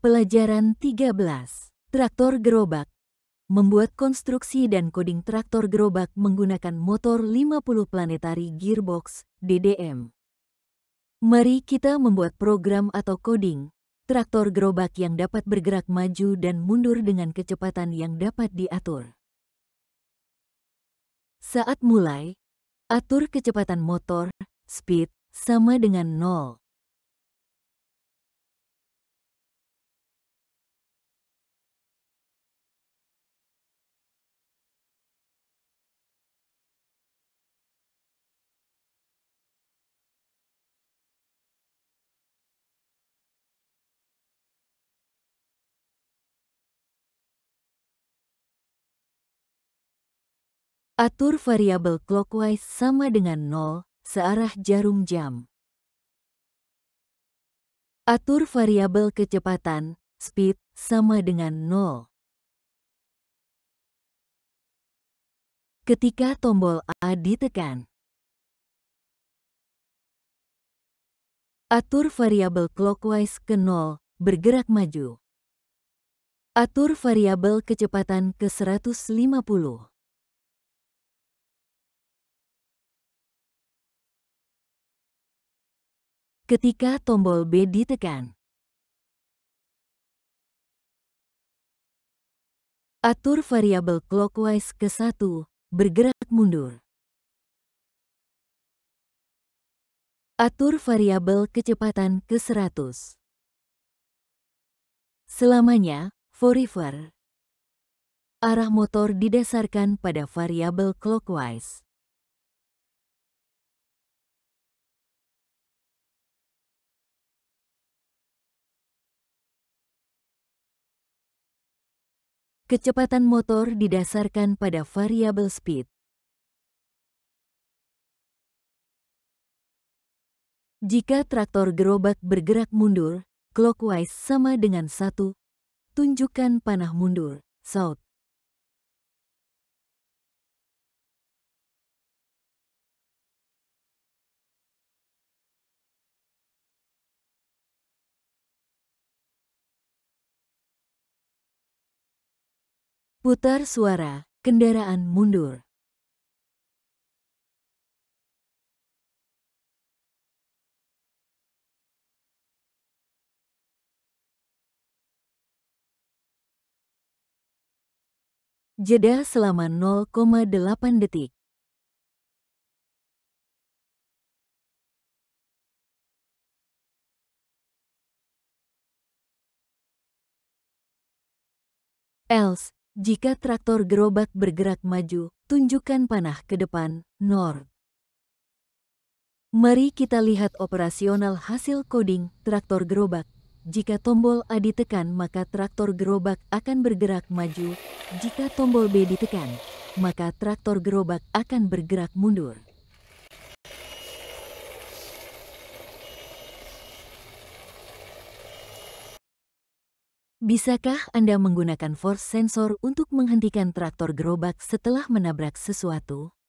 Pelajaran 13. Traktor gerobak. Membuat konstruksi dan coding traktor gerobak menggunakan motor 50 planetari gearbox DDM. Mari kita membuat program atau coding traktor gerobak yang dapat bergerak maju dan mundur dengan kecepatan yang dapat diatur. Saat mulai, atur kecepatan motor, speed, sama dengan 0. Atur variabel clockwise sama dengan 0, searah jarum jam. Atur variabel kecepatan, speed, sama dengan 0. Ketika tombol A ditekan, Atur variabel clockwise ke 0, bergerak maju. Atur variabel kecepatan ke 150. ketika tombol B ditekan. Atur variabel clockwise ke satu, bergerak mundur. Atur variabel kecepatan ke 100. Selamanya, forever. Arah motor didasarkan pada variabel clockwise. Kecepatan motor didasarkan pada variabel speed. Jika traktor gerobak bergerak mundur, clockwise sama dengan satu. tunjukkan panah mundur, south. Putar suara, kendaraan mundur. Jeda selama 0,8 detik. Else, jika traktor gerobak bergerak maju, tunjukkan panah ke depan, North. Mari kita lihat operasional hasil coding traktor gerobak. Jika tombol A ditekan, maka traktor gerobak akan bergerak maju. Jika tombol B ditekan, maka traktor gerobak akan bergerak mundur. Bisakah Anda menggunakan force sensor untuk menghentikan traktor gerobak setelah menabrak sesuatu?